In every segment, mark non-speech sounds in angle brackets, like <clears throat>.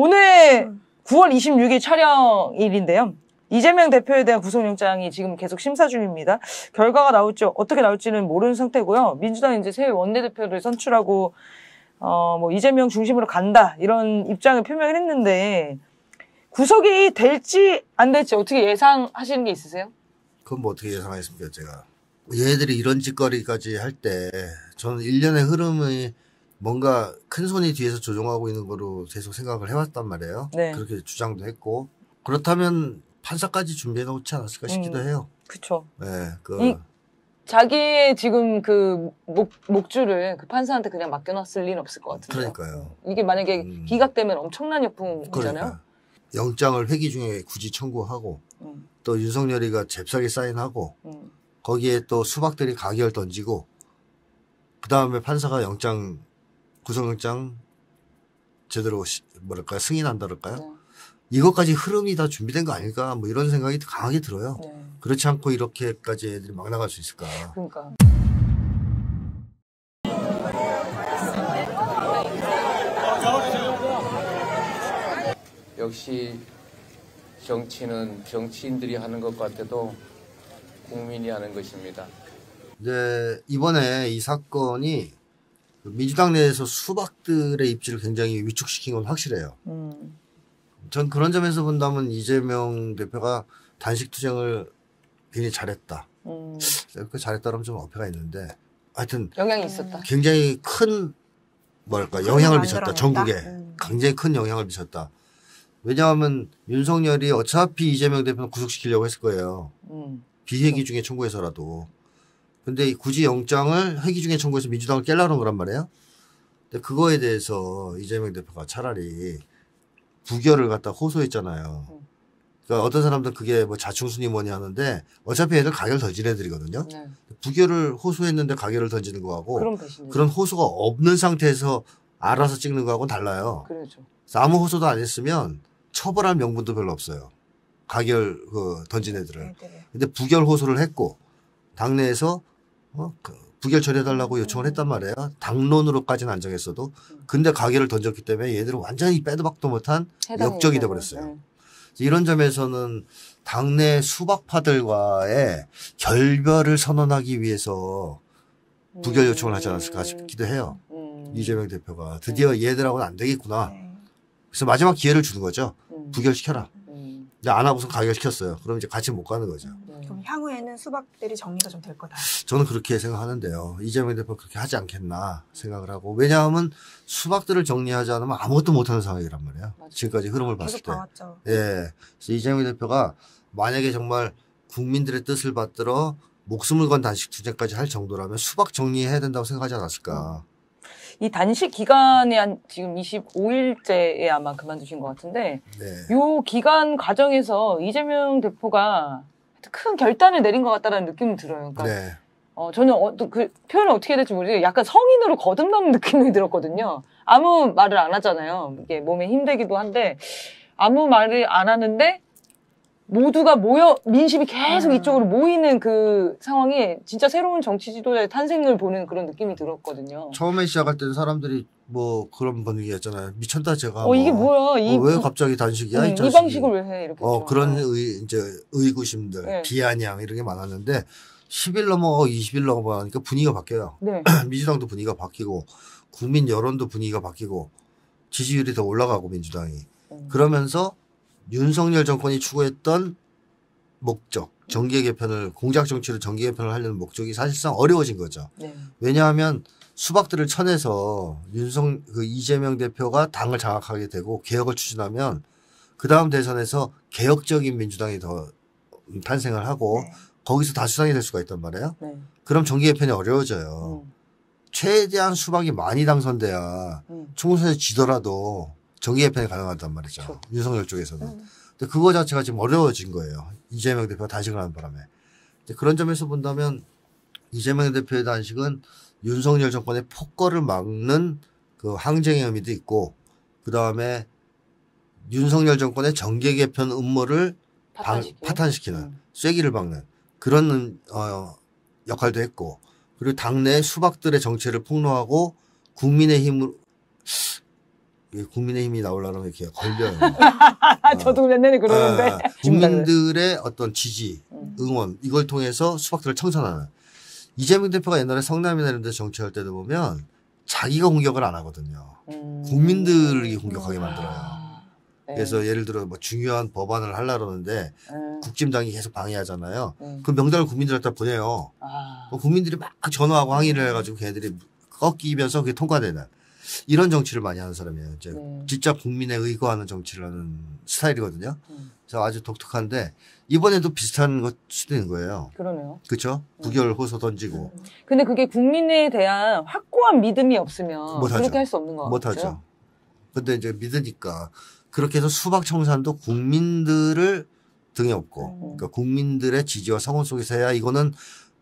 오늘 9월 음. 26일 촬영일인데요. 이재명 대표에 대한 구속영장이 지금 계속 심사 중입니다. 결과가 나올지 어떻게 나올지는 모르는 상태고요. 민주당 이제 새 원내대표를 선출하고 어뭐 이재명 중심으로 간다 이런 입장을 표명을 했는데 구속이 될지 안 될지 어떻게 예상하시는 게 있으세요? 그건 뭐 어떻게 예상하겠습니까 제가 뭐 얘들이 이런 짓거리까지 할 때 저는 일련의 흐름을 뭔가 큰 손이 뒤에서 조종하고 있는 거로 계속 생각을 해왔단 말이에요. 네. 그렇게 주장도 했고 그렇다면 판사까지 준비해 놓지 않았을까 음, 싶기도 해요. 음, 그렇죠. 네, 그 이, 음, 자기의 지금 그 목, 목줄을 그 판사한테 그냥 맡겨놨을 리는 없을 것같은데 그러니까요. 이게 만약에 음. 기각되면 엄청난 역풍이잖아요. 그러니까. 영장을 회기 중에 굳이 청구하고 음. 또 윤석열이가 잽싸게 사인하고 음. 거기에 또 수박들이 가결 던지고 그 다음에 판사가 영장 구성영장 제대로 뭐랄까 승인한다 그럴까요? 네. 이것까지 흐름이 다 준비된 거 아닐까 뭐 이런 생각이 강하게 들어요. 네. 그렇지 않고 이렇게까지 애들이 막 나갈 수 있을까? 그러니까. 역시 정치는 정치인들이 하는 것 같아도 국민이 하는 것입니다. 이제 이번에 이 사건이 그 민주당 내에서 수박들의 입지를 굉장히 위축시킨 건 확실해요. 음. 전 그런 점에서 본다면 이재명 대표가 단식 투쟁을 굉장히 잘했다. 음. 그 잘했다라면 좀 어폐가 있는데 하여튼 영향이 있었다. 굉장히 큰 뭐랄까 영향을 미쳤다. 전국에 음. 굉장히 큰 영향을 미쳤다. 왜냐하면 윤석열이 어차피 이재명 대표는 구속시키려고 했을 거예요. 음. 비회기 중에 청구해서라도. 근데 굳이 영장을 회기 중에 청구해서 민주당을 깨려는 거란 말이에요. 근데 그거에 대해서 이재명 대표가 차라리 부결을 갖다 호소했잖아요. 네. 그러니까 어떤 사람들 그게 뭐 자충순이 뭐니 하는데 어차피 애들 가결 던지는 애들이거든요. 네. 부결을 호소했는데 가결을 던지는 거하고 그런, 그런 호소가 없는 상태에서 알아서 찍는 거하고는 달라요. 그렇죠. 아무 호소도 안 했으면 처벌할 명분도 별로 없어요. 가결 그 던진 애들을. 네, 네. 근데 부결 호소를 했고 당내에서 어? 그 부결 처리해달라고 요청을 했단 말이에요. 당론으로까지는 안 정했어도. 근데 가게를 던졌기 때문에 얘들은 완전히 빼도 박도 못한 역적이 돼버렸어요. 네. 이런 점에서는 당내 수박파들과의 결별을 선언하기 위해서 부결 요청을 하지 않았을까 싶기도 해요. 음. 이재명 대표가 드디어 얘들하고는 안 되겠구나. 네. 그래서 마지막 기회를 주는 거죠. 음. 부결시켜라. 근데 안하고서 가게 시켰어요. 그럼 이제 같이 못 가는 거죠. 네. 그럼 향후에는 수박들이 정리가 좀 될 거다. 저는 그렇게 생각하는데요. 이재명 대표 그렇게 하지 않겠나 생각을 하고 왜냐하면 수박들을 정리하지 않으면 아무것도 못하는 상황이란 말이에요. 맞아. 지금까지 흐름을 봤을 때. 예. 그래서 이재명 대표가 만약에 정말 국민들의 뜻을 받들어 목숨을 건 단식 투쟁까지 할 정도라면 수박 정리해야 된다고 생각하지 않았을까. 이 단식 기간에 한 지금 25일째에 아마 그만두신 것 같은데 네. 요 기간 과정에서 이재명 대표가 큰 결단을 내린 것 같다라는 느낌이 들어요. 그러니까 네. 어, 저는 어, 그 표현을 어떻게 해야 될지 모르겠는데 약간 성인으로 거듭난 느낌이 들었거든요. 아무 말을 안 하잖아요. 이게 몸에 힘들기도 한데 아무 말을 안 하는데 모두가 모여 민심이 계속 아. 이쪽으로 모이는 그 상황이 진짜 새로운 정치 지도자의 탄생을 보는 그런 느낌이 들었거든요. 처음에 시작할 때는 사람들이 뭐 그런 분위기였잖아요. 미쳤다 제가. 어 이게 뭐, 야 어, 이, 어, 왜 갑자기 단식이야? 네, 이 방식을 왜 해? 이렇게. 어 그런 의, 이제 의구심들, 네. 비아냥 이런 게 많았는데 10일 넘어 20일 어, 넘어가니까 분위기가 바뀌어요. 네. <clears throat> 민주당도 분위기가 바뀌고 국민 여론도 분위기가 바뀌고 지지율이 더 올라가고 민주당이 음. 그러면서 윤석열 정권이 추구했던 목적 정계 개편을 공작 정치로 정계 개편을 하려는 목적이 사실상 어려워진 거죠. 네. 왜냐하면 수박들을 쳐내서 윤석 그 이재명 대표가 당을 장악하게 되고 개혁을 추진하면 그 다음 대선에서 개혁적인 민주당이 더 탄생을 하고 네. 거기서 다수당이 될 수가 있단 말이에요. 네. 그럼 정계 개편이 어려워져요. 음. 최대한 수박이 많이 당선돼야 음. 총선에 지더라도 정의 개편이 가능하단 말이죠. 그렇죠. 윤석열 쪽에서는. 음. 근데 그거 자체가 지금 어려워진 거예요. 이재명 대표가 단식을 하는 바람에. 그런 점에서 본다면 이재명 대표의 단식은 윤석열 정권의 폭거를 막는 그 항쟁의 의미도 있고 그 다음에 윤석열 정권의 정계 개편 음모를 파탄시키는, 방, 파탄시키는 음. 쐐기를 박는 그런 어, 역할도 했고 그리고 당내 수박들의 정체를 폭로하고 국민의힘으로 국민의힘이 나오려면 이렇게 걸려요. <laughs> 아, 저도 아. 맨날 그러는데. 아, <laughs> 국민들의 어떤 지지, 음. 응원 이걸 통해서 수박들을 청산하는. 이재명 대표가 옛날에 성남이나 이런 데 정치할 때도 보면 자기가 공격을 안 하거든요. 음. 국민들이 공격하게 음. 만들어요. 아, 네. 그래서 예를 들어 뭐 중요한 법안을 하려 그러는데 국진당이 계속 방해하잖아요. 그 명단을 국민들한테 보내요. 아. 국민들이 막 전화하고 항의를 해가지고 걔들이 꺾이면서 그게 통과되는. 이런 정치를 많이 하는 사람이에요. 이제 네. 진짜 국민에 의거하는 정치를 하는 스타일이거든요. 음. 그래서 아주 독특한데 이번에도 비슷한 것 수도 있는 거예요. 그러네요. 그렇죠. 부결 호소 던지고. 음. 근데 그게 국민에 대한 확고한 믿음이 없으면 못하죠. 그렇게 할 수 없는 거같 못하죠. 근데 이제 믿으니까 그렇게 해서 수박 청산도 국민들을 등에 업고 그러니까 국민들의 지지와 성원 속에서야 해 이거는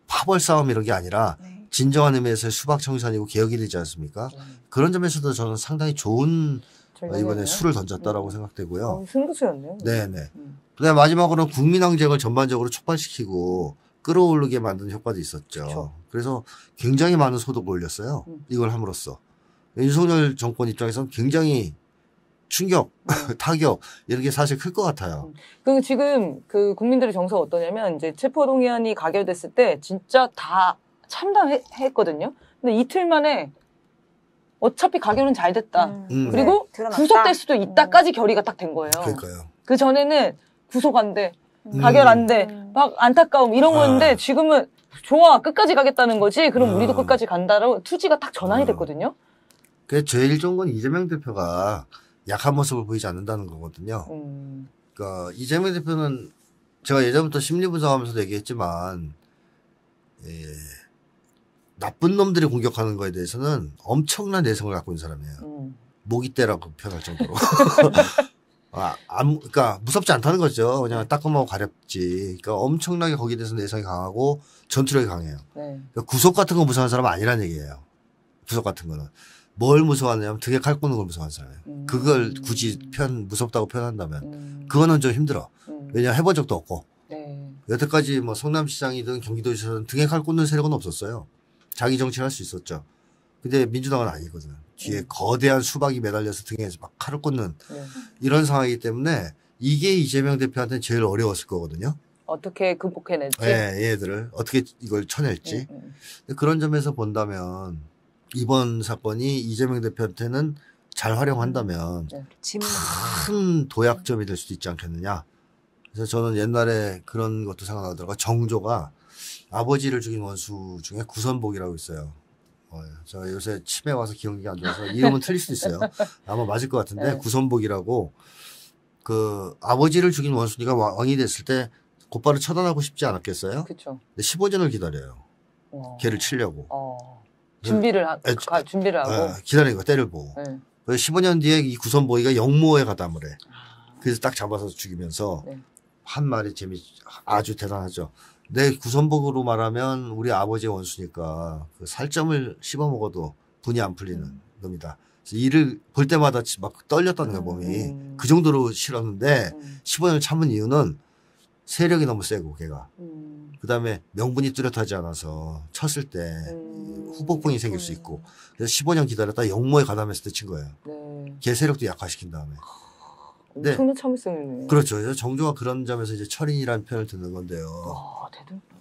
파벌 싸움 이런 게 아니라 네. 진정한 의미에서 수박 청산이고 개혁이되지 않습니까? 음. 그런 점에서도 저는 상당히 좋은 어, 이번에 수를 던졌다라고 어, 네, 네. 음. 생각되고요. 승부수였네요. 네네. 그다음 마지막으로 국민항쟁을 전반적으로 촉발시키고 끌어올르게 만든 효과도 있었죠. 그쵸. 그래서 굉장히 많은 소득을 올렸어요. 음. 이걸 함으로써 윤석열 정권 입장에서는 굉장히 충격, 음. <laughs> 타격 이런 게 사실 클 것 같아요. 그 지금 그 국민들의 정서가 어떠냐면 이제 체포동의안이 가결됐을 때 진짜 다 참담했거든요. 근데 이틀 만에 어차피 가결은 잘 됐다. 음. 음. 네. 그리고 네, 구속될 수도 음. 있다까지 결의가 딱 된 거예요. 그러니까요. 그 전에는 구속 안 돼, 음. 가결 안 돼, 막 안타까움 이런 건데 아. 지금은 좋아 끝까지 가겠다는 거지. 그럼 아. 우리도 끝까지 간다라고 투지가 딱 전환이 아. 됐거든요. 그게 제일 좋은 건 이재명 대표가 약한 모습을 보이지 않는다는 거거든요. 음. 그러니까 이재명 대표는 제가 예전부터 심리 분석하면서도 얘기했지만 예. 나쁜 놈들이 공격하는 거에 대해서는 엄청난 내성을 갖고 있는 사람이에요. 음. 모기 때라고 표현할 정도로. <laughs> 아, 아무, 그니까, 무섭지 않다는 거죠. 그냥 따끔하고 가렵지. 그니까 러 엄청나게 거기에 대해서 내성이 강하고 전투력이 강해요. 네. 그러니까 구속 같은 거 무서워하는 사람은 아니란 얘기예요. 구속 같은 거는. 뭘 무서워하냐면 등에 칼 꽂는 걸 무서워하는 사람이에요. 음. 그걸 굳이 편, 무섭다고 표현한다면. 음. 그거는 좀 힘들어. 음. 왜냐 해본 적도 없고. 네. 여태까지 뭐 성남시장이든 경기도에서는 등에 칼 꽂는 세력은 없었어요. 자기 정치를 할 수 있었죠. 근데 민주당은 아니거든. 뒤에 네. 거대한 수박이 매달려서 등에막 칼을 꽂는 네. 이런 상황이기 때문에 이게 이재명 대표한테는 제일 어려웠을 거거든요. 어떻게 극복해낼지. 예, 얘들을 어떻게 이걸 쳐낼지. 음, 음. 그런 점에서 본다면 이번 사건이 이재명 대표한테는 잘 활용한다면 음, 네. 큰 도약점이 될 수도 있지 않겠느냐. 그래서 저는 옛날에 그런 것도 생각하더라고요. 정조가 아버지를 죽인 원수 중에 구선복이라고 있어요. 어, 저 요새 치매 와서 기억이안 좋아서 이름은 틀릴 수도 있어요. 아마 맞을 것 같은데 네. 구선복이라고 그 아버지를 죽인 원순이가 왕이 됐을 때 곧바로 처단하고 싶지 않았겠어요? 그렇죠. 15년을 기다려요. 와. 어. 걔를 치려고. 어. 네. 준비를 하, 에, 가, 준비를 하고 에, 네, 기다리고 때를 보고. 네. 15년 그 뒤에 이 구선보이가 영모에 가담을 해. 아. 그래서 딱 잡아서 죽이면서 네. 한 말이 재미 아주 대단하죠. 내 구선복으로 말하면 우리 아버지의 원수니까 그 살점을 씹어 먹어도 분이 안 풀리는 음. 겁니다. 이를 볼 때마다 막 떨렸던 내 음. 몸이 음. 그 정도로 싫었는데 음. 15년을 참은 이유는 세력이 너무 세고 걔가 음. 그다음에 명분이 뚜렷하지 않아서 쳤을 때 음. 후폭풍이 생길 수 음. 있고 그래서 15년 기다렸다 영모에 가담했을 때 친 거예요. 네. 걔 세력도 약화시킨 다음에. 네. 엄청난 참을성이네요. 그렇죠. 정조가 그런 점에서 이제 철인이라는 표현을 듣는 건데요. 아,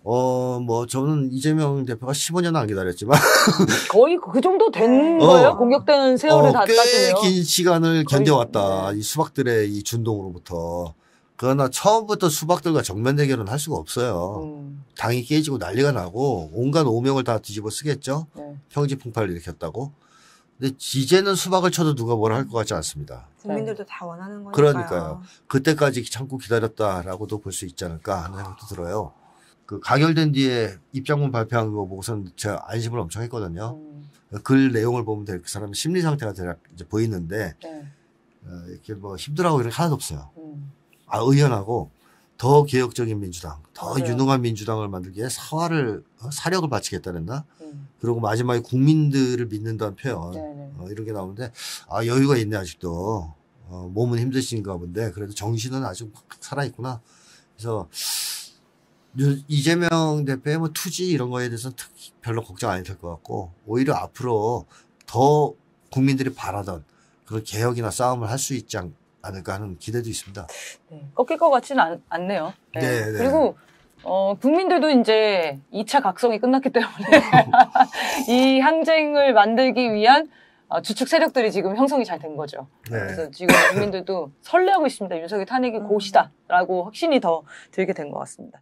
어, 뭐, 저는 이재명 대표가 15년 안 기다렸지만. <laughs> 거의 그 정도 된 네. 어, 거예요? 공격되는 세월을 어, 다 따지면. 꽤긴 시간을 견뎌왔다. 네. 이 수박들의 이 준동으로부터. 그러나 처음부터 수박들과 정면 대결은 할 수가 없어요. 음. 당이 깨지고 난리가 나고 온갖 오명을 다 뒤집어 쓰겠죠. 네. 평지 풍파를 일으켰다고. 근데 이제는 수박을 쳐도 누가 뭐라 할 것 같지 않습니다. 국민들도 다 원하는 거니까 그러니까요. 그때까지 참고 기다렸다라고도 볼 수 있지 않을까 하는 생각도 들어요. 그 가결된 뒤에 입장문 발표한 거 보고서는 제가 안심을 엄청 했거든요. 음. 글 내용을 보면 그 사람의 심리 상태가 대략 이제 보이는데 네. 어, 이렇게 뭐 힘들어하고 이런 게 하나도 없어요. 음. 아 의연하고 더 개혁적인 민주당, 더맞 네. 유능한 민주당을 만들기 에 사활을 어, 사력을 바치겠다랬나? 음. 그리고 마지막에 국민들을 믿는다는 표현 네, 네 어, 이런 게 나오는데 아 여유가 있네 아직도 어, 몸은 힘드신가 본데 그래도 정신은 아직 살아 있구나. 그래서 이재명 대표의 뭐 투지 이런 거에 대해서는 특 별로 걱정 안 해도 될것 같고 오히려 앞으로 더 국민들이 바라던 그런 개혁이나 싸움을 할 수 있지 않, 않을까 하는 기대도 있습니다. 네, 꺾일 것 같지는 않, 않네요. 네. 네, 네. 그리고 어, 국민들도 이제 2차 각성이 끝났기 때문에 <laughs> 이 항쟁을 만들기 위한 어, 주축 세력들이 지금 형성이 잘 된 거죠. 네. 그래서 지금 국민들도 설레하고 있습니다. 윤석열 탄핵이 음. 곧이다라고 확신이 더 들게 된 것 같습니다.